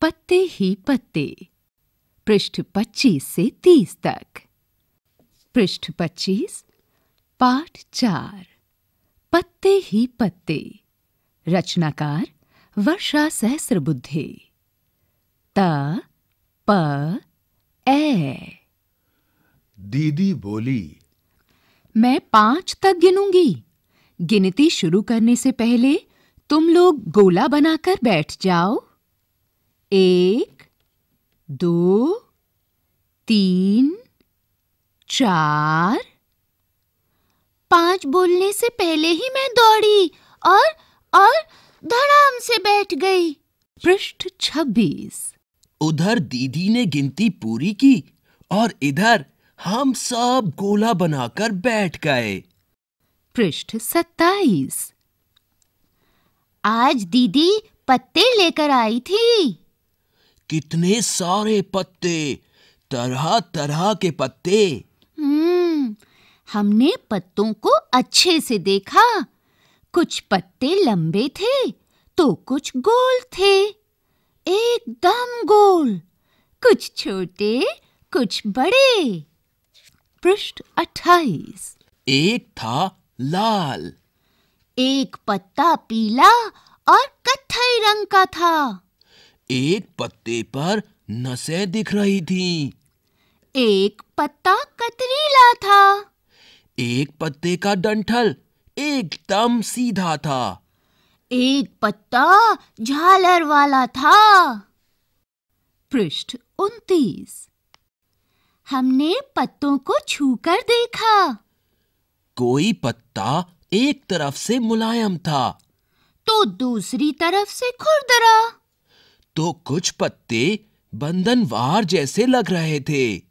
पत्ते ही पत्ते पृष्ठ 25 से 30 तक पृष्ठ 25 पाठ चार पत्ते ही पत्ते रचनाकार वर्षा सहस्रबुद्धे त प ए दीदी बोली मैं पांच तक गिनूंगी गिनती शुरू करने से पहले तुम लोग गोला बनाकर बैठ जाओ एक दो तीन चार पांच बोलने से पहले ही मैं दौड़ी और और धड़ाम से बैठ गई पृष्ठ छब्बीस उधर दीदी ने गिनती पूरी की और इधर हम सब गोला बनाकर बैठ गए पृष्ठ सत्ताईस आज दीदी पत्ते लेकर आई थी कितने सारे पत्ते तरह तरह के पत्ते हम्म हमने पत्तों को अच्छे से देखा कुछ पत्ते लंबे थे तो कुछ गोल थे एकदम गोल कुछ छोटे कुछ बड़े पृष्ठ अट्ठाईस एक था लाल एक पत्ता पीला और कत्थई रंग का था एक पत्ते पर नसें दिख रही थीं। एक पत्ता कतरीला था एक पत्ते का डंठल एकदम सीधा था एक पत्ता झालर वाला था पृष्ठ उन्तीस हमने पत्तों को छूकर देखा कोई पत्ता एक तरफ से मुलायम था तो दूसरी तरफ से खुरदरा तो कुछ पत्ते बंधनवार जैसे लग रहे थे